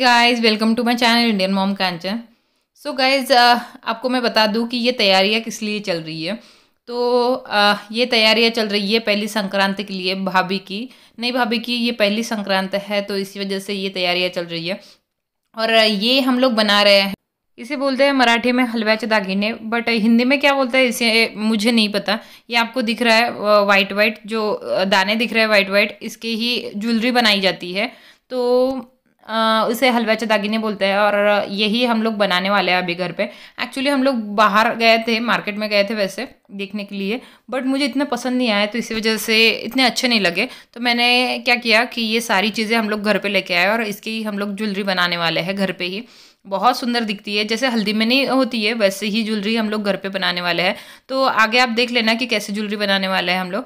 guys welcome to my channel Indian mom Kanchan so guys आपको मैं बता दूं कि ये तैयारियां किस लिए चल रही है तो uh, ये तैयारियां चल रही है पहली संक्रांति के लिए भाभी की नहीं भाभी की ये पहली संक्रांत है तो इसी वजह से ये तैयारियाँ चल रही है और uh, ये हम लोग बना रहे हैं इसे बोलते हैं मराठी में हलव्याचे दागिने बट uh, हिंदी में क्या बोलते हैं इसे uh, मुझे नहीं पता ये आपको दिख रहा है वाइट वाइट जो दाने दिख रहे हैं वाइट वाइट इसके ही ज्वेलरी बनाई जाती है तो उसे हलवा चदागिने बोलते हैं और यही हम लोग बनाने वाले हैं अभी घर पे एक्चुअली हम लोग बाहर गए थे मार्केट में गए थे वैसे देखने के लिए बट मुझे इतना पसंद नहीं आया तो इसी वजह से इतने अच्छे नहीं लगे तो मैंने क्या किया कि ये सारी चीज़ें हम लोग घर पर लेके आए और इसकी हम लोग ज्वेलरी बनाने वाले हैं घर पर ही बहुत सुंदर दिखती है जैसे हल्दी में नहीं होती है वैसे ही ज्वेलरी हम लोग घर पे बनाने वाले हैं तो आगे आप देख लेना कि कैसे ज्वेलरी बनाने वाले हैं हम लोग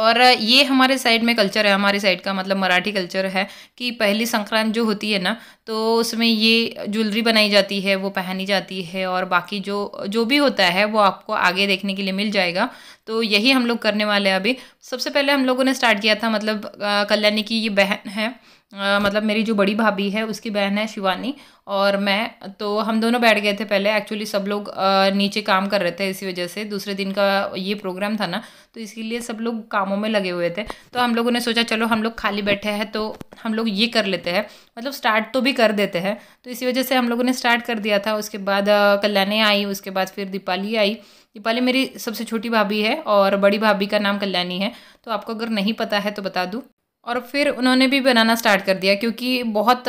और ये हमारे साइड में कल्चर है हमारे साइड का मतलब मराठी कल्चर है कि पहली संक्रांत जो होती है ना तो उसमें ये ज्वेलरी बनाई जाती है वो पहनी जाती है और बाकी जो जो भी होता है वो आपको आगे देखने के लिए मिल जाएगा तो यही हम लोग करने वाले हैं अभी सबसे पहले हम लोगों ने स्टार्ट किया था मतलब कल्याणी की ये बहन है आ, मतलब मेरी जो बड़ी भाभी है उसकी बहन है शिवानी और मैं तो हम दोनों बैठ गए थे पहले एक्चुअली सब लोग आ, नीचे काम कर रहे थे इसी वजह से दूसरे दिन का ये प्रोग्राम था ना तो इसी लिए सब लोग कामों में लगे हुए थे तो हम लोगों ने सोचा चलो हम लोग खाली बैठे हैं तो हम लोग ये कर लेते हैं मतलब स्टार्ट तो भी कर देते हैं तो इसी वजह से हम लोगों ने स्टार्ट कर दिया था उसके बाद कल्याणी आई उसके बाद फिर दीपाली आई दीपाली मेरी सबसे छोटी भाभी है और बड़ी भाभी का नाम कल्याणी है तो आपको अगर नहीं पता है तो बता दूँ और फिर उन्होंने भी बनाना स्टार्ट कर दिया क्योंकि बहुत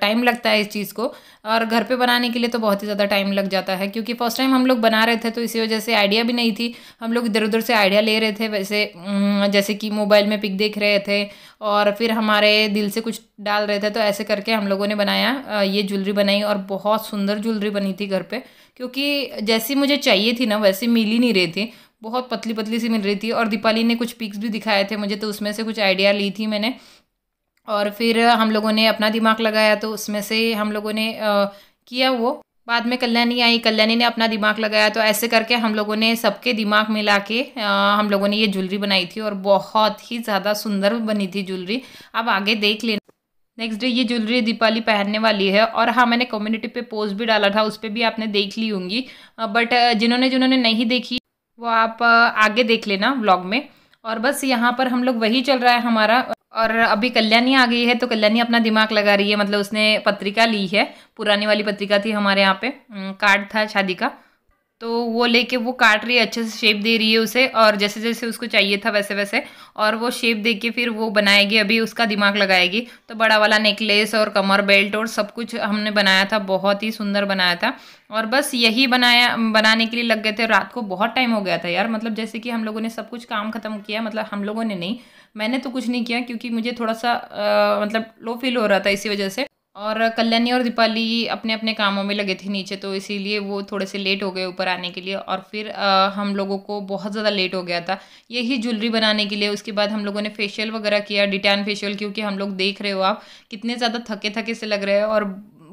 टाइम लगता है इस चीज़ को और घर पे बनाने के लिए तो बहुत ही ज़्यादा टाइम लग जाता है क्योंकि फर्स्ट टाइम हम लोग बना रहे थे तो इसी वजह से आइडिया भी नहीं थी हम लोग इधर उधर से आइडिया ले रहे थे वैसे जैसे कि मोबाइल में पिक देख रहे थे और फिर हमारे दिल से कुछ डाल रहे थे तो ऐसे करके हम लोगों ने बनाया ये ज्वेलरी बनाई और बहुत सुंदर ज्वेलरी बनी थी घर पर क्योंकि जैसी मुझे चाहिए थी ना वैसी मिल ही नहीं रही थी बहुत पतली पतली सी मिल रही थी और दीपाली ने कुछ पिक्स भी दिखाए थे मुझे तो उसमें से कुछ आइडिया ली थी मैंने और फिर हम लोगों ने अपना दिमाग लगाया तो उसमें से हम लोगों ने आ, किया वो बाद में कल्याणी आई कल्याणी ने अपना दिमाग लगाया तो ऐसे करके हम लोगों ने सबके दिमाग मिला के आ, हम लोगों ने ये ज्वेलरी बनाई थी और बहुत ही ज़्यादा सुंदर बनी थी ज्वेलरी आप आगे देख लेना नेक्स्ट डे ये ज्वेलरी दीपाली पहनने वाली है और हाँ मैंने कम्युनिटी पे पोस्ट भी डाला था उस पर भी आपने देख ली होंगी बट जिन्होंने जिन्होंने नहीं देखी वो आप आगे देख लेना व्लॉग में और बस यहाँ पर हम लोग वही चल रहा है हमारा और अभी कल्याणी आ गई है तो कल्याणी अपना दिमाग लगा रही है मतलब उसने पत्रिका ली है पुरानी वाली पत्रिका थी हमारे यहाँ पे कार्ड था शादी का तो वो लेके वो काट रही है अच्छे से शेप दे रही है उसे और जैसे जैसे उसको चाहिए था वैसे वैसे और वो शेप दे के फिर वो बनाएगी अभी उसका दिमाग लगाएगी तो बड़ा वाला नेकलेस और कमर बेल्ट और सब कुछ हमने बनाया था बहुत ही सुंदर बनाया था और बस यही बनाया बनाने के लिए लग गए थे रात को बहुत टाइम हो गया था यार मतलब जैसे कि हम लोगों ने सब कुछ काम ख़त्म किया मतलब हम लोगों ने नहीं मैंने तो कुछ नहीं किया क्योंकि मुझे थोड़ा सा आ, मतलब लो फील हो रहा था इसी वजह से और कल्याणी और दीपाली अपने अपने कामों में लगे थे नीचे तो इसीलिए वो थोड़े से लेट हो गए ऊपर आने के लिए और फिर आ, हम लोगों को बहुत ज़्यादा लेट हो गया था यही ज्वेलरी बनाने के लिए उसके बाद हम लोगों ने फेशियल वगैरह किया डिटैन फेशियल क्योंकि हम लोग देख रहे हो आप कितने ज़्यादा थके थके से लग रहे हैं और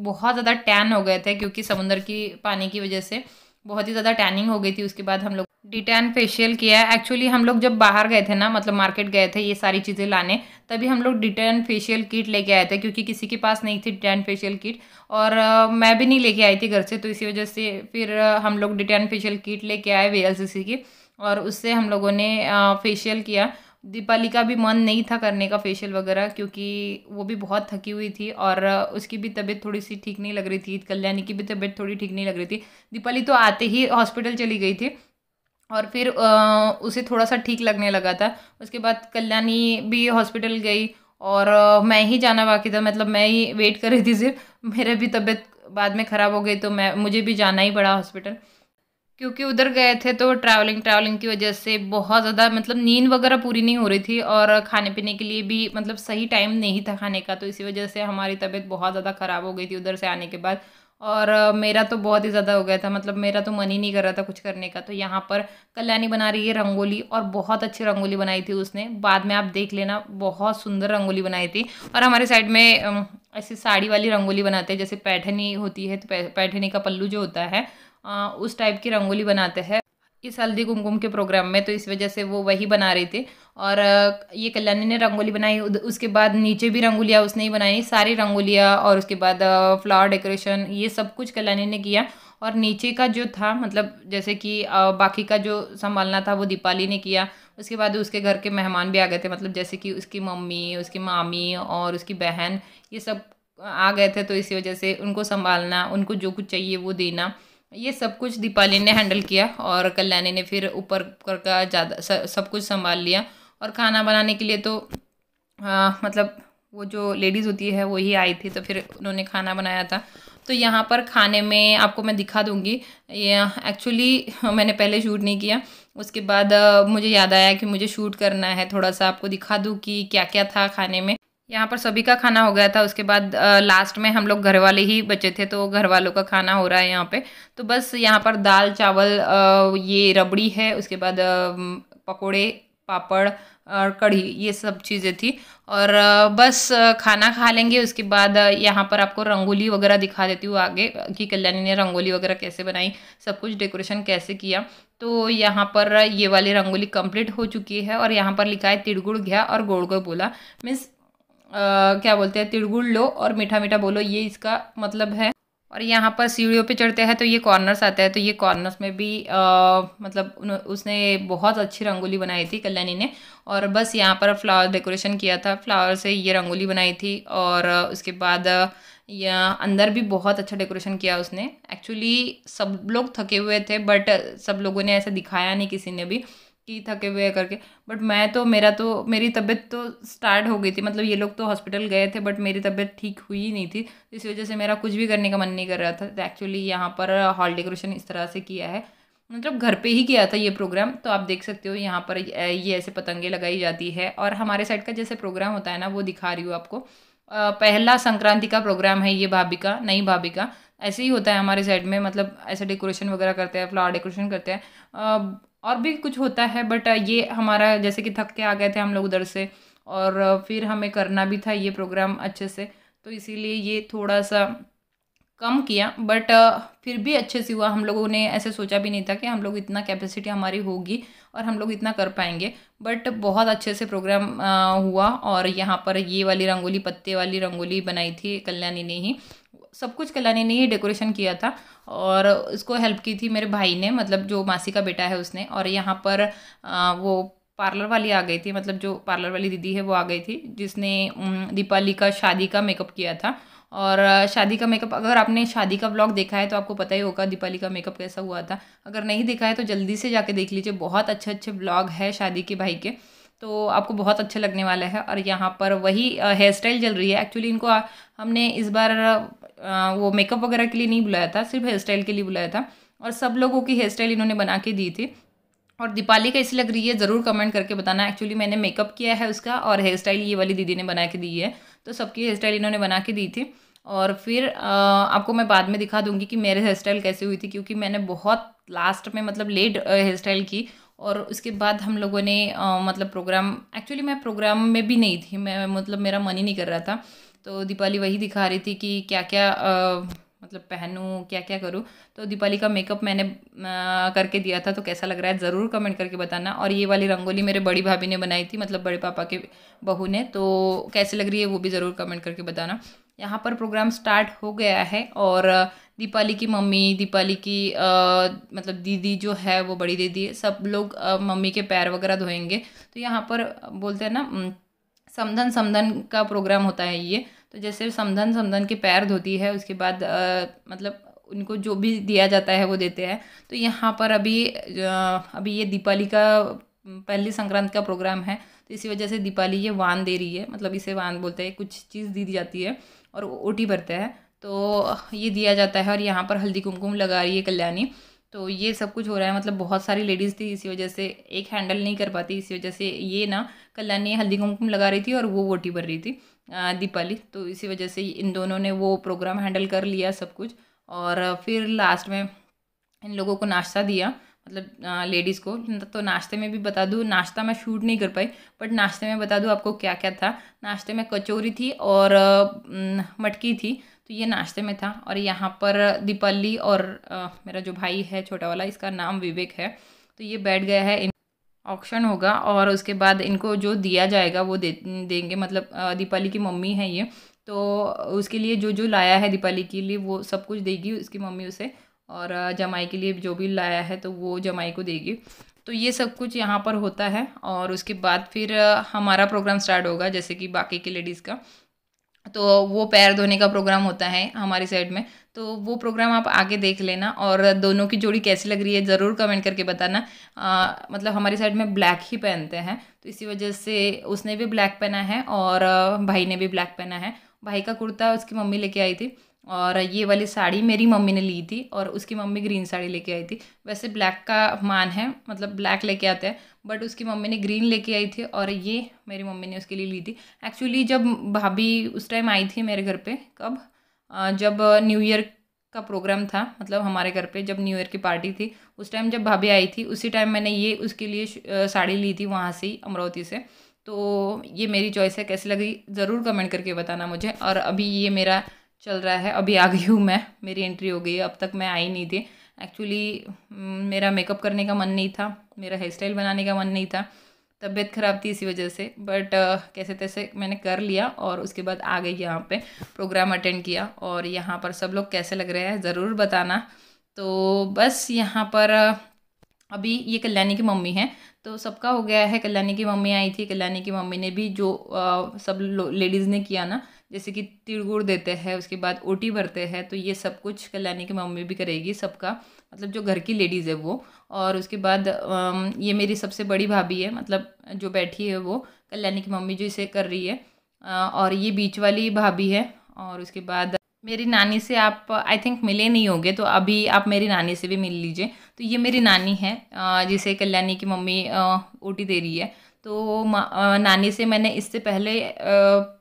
बहुत ज़्यादा टैन हो गए थे क्योंकि समुंदर की पानी की वजह से बहुत ही ज़्यादा टैनिंग हो गई थी उसके बाद हम लोग डिटैन फेशियल किया है एक्चुअली हम लोग जब बाहर गए थे ना मतलब मार्केट गए थे ये सारी चीज़ें लाने तभी हम लोग डिटैन फेशियल किट लेके आए थे क्योंकि किसी के पास नहीं थी डिटैन फेशियल किट और आ, मैं भी नहीं लेके आई थी घर से तो इसी वजह से फिर आ, हम लोग डिटैन फेशियल किट लेके आए वे की और उससे हम लोगों ने फेशियल किया दीपाली का भी मन नहीं था करने का फेशियल वगैरह क्योंकि वो भी बहुत थकी हुई थी और उसकी भी तबीयत थोड़ी सी ठीक नहीं लग रही थी कल्याणी की भी तबीयत थोड़ी ठीक नहीं लग रही थी दीपाली तो आते ही हॉस्पिटल चली गई थी और फिर उसे थोड़ा सा ठीक लगने लगा था उसके बाद कल्याणी भी हॉस्पिटल गई और मैं ही जाना बाकी था मतलब मैं ही वेट कर रही थी सिर्फ मेरे भी तबीयत बाद में ख़राब हो गई तो मैं मुझे भी जाना ही पड़ा हॉस्पिटल क्योंकि उधर गए थे तो ट्रैवलिंग ट्रैवलिंग की वजह से बहुत ज़्यादा मतलब नींद वगैरह पूरी नहीं हो रही थी और खाने पीने के लिए भी मतलब सही टाइम नहीं था खाने का तो इसी वजह से हमारी तबीयत बहुत ज़्यादा ख़राब हो गई थी उधर से आने के बाद और मेरा तो बहुत ही ज़्यादा हो गया था मतलब मेरा तो मन ही नहीं कर रहा था कुछ करने का तो यहाँ पर कल्याणी बना रही है रंगोली और बहुत अच्छी रंगोली बनाई थी उसने बाद में आप देख लेना बहुत सुंदर रंगोली बनाई थी और हमारे साइड में ऐसी साड़ी वाली रंगोली बनाते हैं जैसे पैठनी होती है तो पैठनी का पल्लू जो होता है उस टाइप की रंगोली बनाते हैं इस हल्दी कुमकुम के प्रोग्राम में तो इस वजह से वो वही बना रहे थे और ये कल्याणी ने रंगोली बनाई उसके बाद नीचे भी रंगोलियाँ उसने ही बनाई सारी रंगोलियाँ और उसके बाद फ्लावर डेकोरेशन ये सब कुछ कल्याणी ने किया और नीचे का जो था मतलब जैसे कि बाकी का जो संभालना था वो दीपाली ने किया उसके बाद उसके घर के मेहमान भी आ गए थे मतलब जैसे कि उसकी मम्मी उसकी मामी और उसकी बहन ये सब आ गए थे तो इसी वजह से उनको संभालना उनको जो कुछ चाहिए वो देना ये सब कुछ दीपाली ने हैंडल किया और कल्याणी ने फिर ऊपर कर का ज़्यादा सब कुछ संभाल लिया और खाना बनाने के लिए तो आ, मतलब वो जो लेडीज़ होती है वो ही आई थी तो फिर उन्होंने खाना बनाया था तो यहाँ पर खाने में आपको मैं दिखा दूँगी ये एक्चुअली मैंने पहले शूट नहीं किया उसके बाद मुझे याद आया कि मुझे शूट करना है थोड़ा सा आपको दिखा दूँ कि क्या क्या था खाने में यहाँ पर सभी का खाना हो गया था उसके बाद आ, लास्ट में हम लोग घर वाले ही बचे थे तो घर वालों का खाना हो रहा है यहाँ पे तो बस यहाँ पर दाल चावल आ, ये रबड़ी है उसके बाद पकोड़े पापड़ और कढ़ी ये सब चीज़ें थी और बस खाना खा लेंगे उसके बाद यहाँ पर आपको रंगोली वगैरह दिखा देती हूँ आगे कि कल्याणी ने रंगोली वगैरह कैसे बनाई सब कुछ डेकोरेशन कैसे किया तो यहाँ पर ये वाली रंगोली कंप्लीट हो चुकी है और यहाँ पर लिखा है तिड़गुड़ घया और गोड़ गोड़ बोला मीन्स क्या बोलते हैं तिड़गुड़ लो और मीठा मीठा बोलो ये इसका मतलब है और यहाँ पर सीढ़ियों पे चढ़ते हैं तो ये कॉर्नर्स आता है तो ये कॉर्नर्स में भी आ, मतलब उसने बहुत अच्छी रंगोली बनाई थी कल्याणी ने और बस यहाँ पर फ्लावर डेकोरेशन किया था फ्लावर से ये रंगोली बनाई थी और उसके बाद या अंदर भी बहुत अच्छा डेकोरेशन किया उसने एक्चुअली सब लोग थके हुए थे बट सब लोगों ने ऐसा दिखाया नहीं किसी ने भी कि थके हुए करके बट मैं तो मेरा तो मेरी तबीयत तो स्टार्ट हो गई थी मतलब ये लोग तो हॉस्पिटल गए थे बट मेरी तबीयत ठीक हुई नहीं थी इस वजह से मेरा कुछ भी करने का मन नहीं कर रहा था एक्चुअली यहाँ पर हॉल डेकोरेशन इस तरह से किया है मतलब घर पे ही किया था ये प्रोग्राम तो आप देख सकते हो यहाँ पर ये ऐसे पतंगे लगाई जाती है और हमारे साइड का जैसे प्रोग्राम होता है ना वो दिखा रही हूँ आपको पहला संक्रांति का प्रोग्राम है ये भाभी का नई भाभी का ऐसे ही होता है हमारे साइड में मतलब ऐसे डेकोरेशन वगैरह करते हैं फ्लावर डेकोरेशन करते हैं और भी कुछ होता है बट ये हमारा जैसे कि थक के आ गए थे हम लोग उधर से और फिर हमें करना भी था ये प्रोग्राम अच्छे से तो इसीलिए ये थोड़ा सा कम किया बट फिर भी अच्छे से हुआ हम लोगों ने ऐसे सोचा भी नहीं था कि हम लोग इतना कैपेसिटी हमारी होगी और हम लोग इतना कर पाएंगे बट बहुत अच्छे से प्रोग्राम हुआ और यहाँ पर ये वाली रंगोली पत्ते वाली रंगोली बनाई थी कल्याणी ने ही सब कुछ कलाने ने ही डेकोरेशन किया था और उसको हेल्प की थी मेरे भाई ने मतलब जो मासी का बेटा है उसने और यहाँ पर आ, वो पार्लर वाली आ गई थी मतलब जो पार्लर वाली दीदी है वो आ गई थी जिसने दीपाली का शादी का मेकअप किया था और शादी का मेकअप अगर आपने शादी का ब्लॉग देखा है तो आपको पता ही होगा दीपाली का मेकअप कैसा हुआ था अगर नहीं देखा है तो जल्दी से जाके देख लीजिए बहुत अच्छे अच्छे ब्लॉग है शादी के भाई के तो आपको बहुत अच्छा लगने वाला है और यहाँ पर वही हेयर स्टाइल चल रही है एक्चुअली इनको हमने इस बार वो मेकअप वगैरह के लिए नहीं बुलाया था सिर्फ हेयर स्टाइल के लिए बुलाया था और सब लोगों की हेयर स्टाइल इन्होंने बना के दी थी और दीपाली कैसी लग रही है ज़रूर कमेंट करके बताना एक्चुअली मैंने मेकअप किया है उसका और हेयर स्टाइल ये वाली दीदी ने बना के दी है तो सबकी हेयर स्टाइल इन्होंने बना के दी थी और फिर आपको मैं बाद में दिखा दूंगी कि मेरे हेयर स्टाइल कैसे हुई थी क्योंकि मैंने बहुत लास्ट में मतलब लेट हेयर स्टाइल की और उसके बाद हम लोगों ने मतलब प्रोग्राम एक्चुअली मैं प्रोग्राम में भी नहीं थी मैं मतलब मेरा मन ही नहीं कर रहा था तो दीपाली वही दिखा रही थी कि क्या क्या मतलब पहनूँ क्या क्या करूँ तो दीपाली का मेकअप मैंने आ, करके दिया था तो कैसा लग रहा है ज़रूर कमेंट करके बताना और ये वाली रंगोली मेरे बड़ी भाभी ने बनाई थी मतलब बड़े पापा के बहू ने तो कैसे लग रही है वो भी ज़रूर कमेंट करके बताना यहाँ पर प्रोग्राम स्टार्ट हो गया है और दीपाली की मम्मी दीपाली की आ, मतलब दीदी जो है वो बड़ी दीदी सब लोग आ, मम्मी के पैर वगैरह धोएंगे तो यहाँ पर बोलते हैं ना समधन समधन का प्रोग्राम होता है ये तो जैसे समधन समधन के पैर धोती है उसके बाद आ, मतलब उनको जो भी दिया जाता है वो देते हैं तो यहाँ पर अभी अभी ये दीपाली का पहली संक्रांत का प्रोग्राम है तो इसी वजह से दीपाली ये वान दे रही है मतलब इसे वान बोलते हैं कुछ चीज़ दी जाती है और ओटी भरते हैं तो ये दिया जाता है और यहाँ पर हल्दी कुमकुम लगा रही है कल्याणी तो ये सब कुछ हो रहा है मतलब बहुत सारी लेडीज़ थी इसी वजह से एक हैंडल नहीं कर पाती इसी वजह से ये ना कल्याणी हल्दी कुमकुम लगा रही थी और वो वोटी भर रही थी दीपाली तो इसी वजह से इन दोनों ने वो प्रोग्राम हैंडल कर लिया सब कुछ और फिर लास्ट में इन लोगों को नाश्ता दिया मतलब लेडीज़ को तो नाश्ते में भी बता दूँ नाश्ता मैं शूट नहीं कर पाई बट नाश्ते में बता दूँ आपको क्या क्या था नाश्ते में कचौरी थी और मटकी थी तो ये नाश्ते में था और यहाँ पर दीपाली और आ, मेरा जो भाई है छोटा वाला इसका नाम विवेक है तो ये बैठ गया है ऑक्शन होगा और उसके बाद इनको जो दिया जाएगा वो दे देंगे मतलब दीपाली की मम्मी है ये तो उसके लिए जो जो लाया है दीपाली के लिए वो सब कुछ देगी उसकी मम्मी उसे और जमाई के लिए जो भी लाया है तो वो जमाई को देगी तो ये सब कुछ यहाँ पर होता है और उसके बाद फिर हमारा प्रोग्राम स्टार्ट होगा जैसे कि बाकी के लेडीज़ का तो वो पैर धोने का प्रोग्राम होता है हमारी साइड में तो वो प्रोग्राम आप आगे देख लेना और दोनों की जोड़ी कैसी लग रही है ज़रूर कमेंट करके बताना आ, मतलब हमारी साइड में ब्लैक ही पहनते हैं तो इसी वजह से उसने भी ब्लैक पहना है और भाई ने भी ब्लैक पहना है भाई का कुर्ता उसकी मम्मी लेके आई थी और ये वाली साड़ी मेरी मम्मी ने ली थी और उसकी मम्मी ग्रीन साड़ी लेके आई थी वैसे ब्लैक का मान है मतलब ब्लैक लेके आते हैं बट उसकी मम्मी ने ग्रीन लेके आई थी और ये मेरी मम्मी ने उसके लिए ली थी एक्चुअली जब भाभी उस टाइम आई थी मेरे घर पे कब जब न्यू ईयर का प्रोग्राम था मतलब हमारे घर पे जब न्यू ईयर की पार्टी थी उस टाइम जब भाभी आई थी उसी टाइम मैंने ये उसके लिए साड़ी ली थी वहाँ से ही अमरावती से तो ये मेरी चॉइस है कैसी लगी ज़रूर कमेंट करके बताना मुझे और अभी ये मेरा चल रहा है अभी आ गई हूँ मैं मेरी एंट्री हो गई है अब तक मैं आई नहीं थी एक्चुअली mm, मेरा मेकअप करने का मन नहीं था मेरा हेयर स्टाइल बनाने का मन नहीं था तबीयत ख़राब थी इसी वजह से बट uh, कैसे तैसे मैंने कर लिया और उसके बाद आ गई यहाँ पे प्रोग्राम अटेंड किया और यहाँ पर सब लोग कैसे लग रहे हैं ज़रूर बताना तो बस यहाँ पर uh, अभी ये कल्याणी की मम्मी है तो सबका हो गया है कल्याणी की मम्मी आई थी कल्याणी की मम्मी ने भी जो आ, uh, सब लेडीज़ ने किया ना जैसे कि तिड़गुड़ देते हैं उसके बाद ओटी भरते हैं तो ये सब कुछ कल्याणी की मम्मी भी करेगी सबका मतलब जो घर की लेडीज़ है वो और उसके बाद ये मेरी सबसे बड़ी भाभी है मतलब जो बैठी है वो कल्याणी की मम्मी जो इसे कर रही है और ये बीच वाली भाभी है और उसके बाद मेरी नानी से आप आई थिंक मिले नहीं होंगे तो अभी आप मेरी नानी से भी मिल लीजिए तो ये मेरी नानी है जिसे कल्याणी की मम्मी ओटी दे रही है तो नानी से मैंने इससे पहले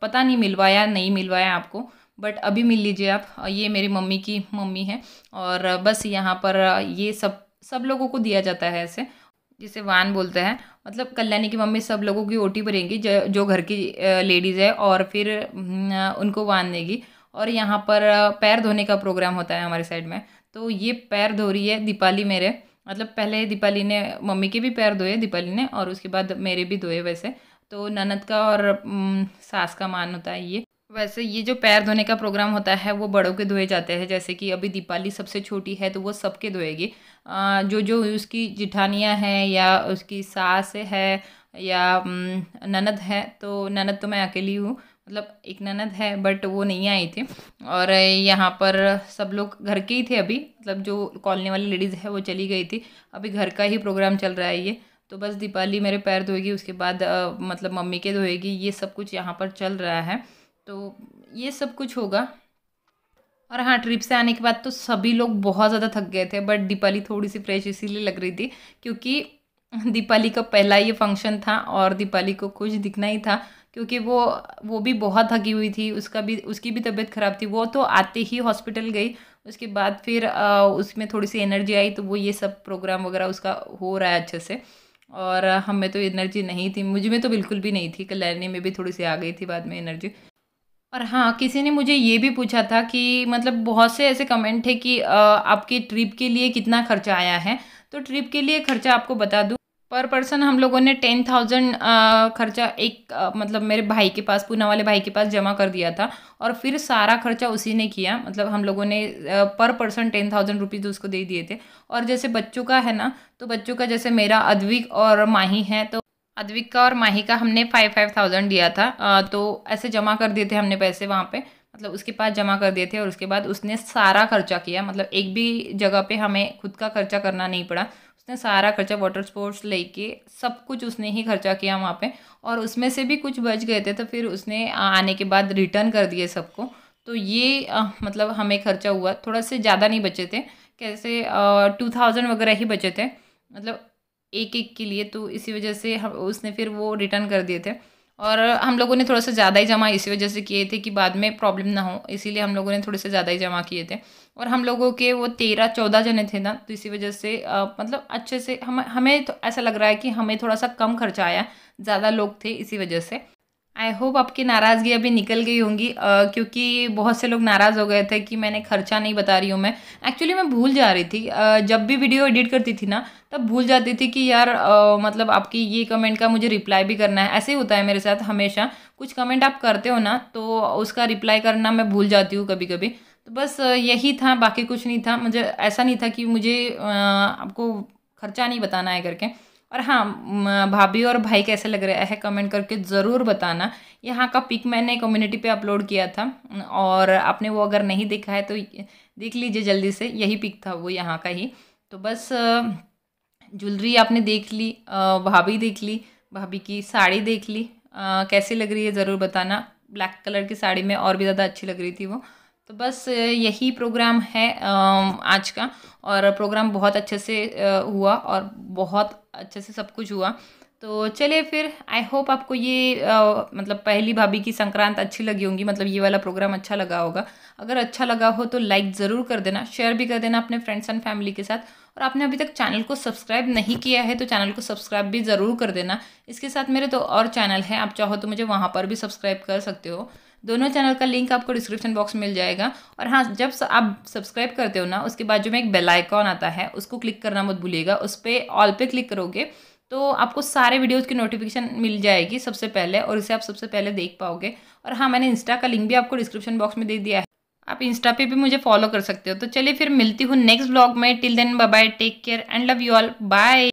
पता नहीं मिलवाया नहीं मिलवाया आपको बट अभी मिल लीजिए आप ये मेरी मम्मी की मम्मी है और बस यहाँ पर ये सब सब लोगों को दिया जाता है ऐसे जिसे वान बोलते हैं मतलब कल्याणी की मम्मी सब लोगों की ओटी भरेंगी जो घर की लेडीज़ है और फिर उनको वान देगी और यहाँ पर पैर धोने का प्रोग्राम होता है हमारे साइड में तो ये पैर धो रही है दीपाली मेरे मतलब पहले दीपाली ने मम्मी के भी पैर धोए दीपाली ने और उसके बाद मेरे भी धोए वैसे तो ननद का और सास का मान होता है ये वैसे ये जो पैर धोने का प्रोग्राम होता है वो बड़ों के धोए जाते हैं जैसे कि अभी दीपाली सबसे छोटी है तो वो सबके धोएगी जो जो उसकी जिठानियाँ हैं या उसकी सास है या ननद है तो ननद तो मैं अकेली हूँ मतलब एक ननद है बट वो नहीं आई थी और यहाँ पर सब लोग घर के ही थे अभी मतलब जो कॉलोनी वाली लेडीज़ है वो चली गई थी अभी घर का ही प्रोग्राम चल रहा है ये तो बस दीपाली मेरे पैर धोएगी उसके बाद आ, मतलब मम्मी के धोएगी ये सब कुछ यहाँ पर चल रहा है तो ये सब कुछ होगा और हाँ ट्रिप से आने के बाद तो सभी लोग बहुत ज़्यादा थक गए थे बट दीपाली थोड़ी सी फ्रेश इसीलिए लग रही थी क्योंकि दीपाली का पहला ये फंक्शन था और दीपाली को कुछ दिखना ही था क्योंकि वो वो भी बहुत थकी हुई थी उसका भी उसकी भी तबीयत ख़राब थी वो तो आते ही हॉस्पिटल गई उसके बाद फिर आ, उसमें थोड़ी सी एनर्जी आई तो वो ये सब प्रोग्राम वगैरह उसका हो रहा है अच्छे से और हमें तो एनर्जी नहीं थी मुझ में तो बिल्कुल भी नहीं थी कल्याणी में भी थोड़ी सी आ गई थी बाद में एनर्जी और हाँ किसी ने मुझे ये भी पूछा था कि मतलब बहुत से ऐसे कमेंट थे कि आपके ट्रिप के लिए कितना खर्चा आया है तो ट्रिप के लिए खर्चा आपको बता दूँ पर पर्सन हम लोगों ने टेन थाउजेंड खर्चा एक आ, मतलब मेरे भाई के पास पूना वाले भाई के पास जमा कर दिया था और फिर सारा खर्चा उसी ने किया मतलब हम लोगों ने आ, पर पर्सन टेन थाउजेंड रुपीज़ उसको दे दिए थे और जैसे बच्चों का है ना तो बच्चों का जैसे मेरा अद्विक और माही है तो अद्विक का और माही का हमने फाइव फाइव थाउजेंड दिया था आ, तो ऐसे जमा कर दिए थे हमने पैसे वहाँ पर मतलब उसके पास जमा कर दिए थे और उसके बाद उसने सारा खर्चा किया मतलब एक भी जगह पे हमें खुद का खर्चा करना नहीं पड़ा उसने सारा खर्चा वाटर स्पोर्ट्स लेके सब कुछ उसने ही खर्चा किया वहाँ पे और उसमें से भी कुछ बच गए थे तो फिर उसने आने के बाद रिटर्न कर दिए सबको तो ये आ, मतलब हमें खर्चा हुआ थोड़ा से ज़्यादा नहीं बचे थे कैसे टू थाउजेंड वगैरह ही बचे थे मतलब एक एक के लिए तो इसी वजह से उसने फिर वो रिटर्न कर दिए थे और हम लोगों ने थोड़ा सा ज़्यादा ही जमा इसी वजह से किए थे कि बाद में प्रॉब्लम ना हो इसीलिए हम लोगों ने थोड़े से ज़्यादा ही जमा किए थे और हम लोगों के वो तेरह चौदह जने थे ना तो इसी वजह से आ, मतलब अच्छे से हम हमें तो ऐसा लग रहा है कि हमें थोड़ा सा कम खर्चा आया ज़्यादा लोग थे इसी वजह से आई होप आपकी नाराज़गी अभी निकल गई होंगी क्योंकि बहुत से लोग नाराज़ हो गए थे कि मैंने खर्चा नहीं बता रही हूँ मैं एक्चुअली मैं भूल जा रही थी आ, जब भी वीडियो एडिट करती थी ना तब भूल जाती थी कि यार आ, मतलब आपकी ये कमेंट का मुझे रिप्लाई भी करना है ऐसे ही होता है मेरे साथ हमेशा कुछ कमेंट आप करते हो ना तो उसका रिप्लाई करना मैं भूल जाती हूँ कभी कभी तो बस यही था बाकी कुछ नहीं था मुझे ऐसा नहीं था कि मुझे आ, आपको खर्चा नहीं बताना है करके और हाँ भाभी और भाई कैसे लग रहा है कमेंट करके ज़रूर बताना यहाँ का पिक मैंने कम्युनिटी पे अपलोड किया था और आपने वो अगर नहीं देखा है तो देख लीजिए जल्दी से यही पिक था वो यहाँ का ही तो बस ज्वेलरी आपने देख ली भाभी देख ली भाभी की साड़ी देख ली कैसी लग रही है ज़रूर बताना ब्लैक कलर की साड़ी में और भी ज़्यादा अच्छी लग रही थी वो तो बस यही प्रोग्राम है आज का और प्रोग्राम बहुत अच्छे से हुआ और बहुत अच्छे से सब कुछ हुआ तो चलिए फिर आई होप आपको ये आ, मतलब पहली भाभी की संक्रांत अच्छी लगी होगी मतलब ये वाला प्रोग्राम अच्छा लगा होगा अगर अच्छा लगा हो तो लाइक ज़रूर कर देना शेयर भी कर देना अपने फ्रेंड्स एंड फैमिली के साथ और आपने अभी तक चैनल को सब्सक्राइब नहीं किया है तो चैनल को सब्सक्राइब भी ज़रूर कर देना इसके साथ मेरे तो और चैनल है आप चाहो तो मुझे वहाँ पर भी सब्सक्राइब कर सकते हो दोनों चैनल का लिंक आपको डिस्क्रिप्शन बॉक्स में मिल जाएगा और हाँ जब आप सब्सक्राइब करते हो ना उसके जो में एक बेल आइकॉन आता है उसको क्लिक करना मत भूलिएगा उस पर ऑल पे क्लिक करोगे तो आपको सारे वीडियोज़ की नोटिफिकेशन मिल जाएगी सबसे पहले और इसे आप सबसे पहले देख पाओगे और हाँ मैंने इंस्टा का लिंक भी आपको डिस्क्रिप्शन बॉक्स में दे दिया है आप इंस्टा पे भी मुझे फॉलो कर सकते हो तो चलिए फिर मिलती हूँ नेक्स्ट ब्लॉग में till then bye bye take care and love you all bye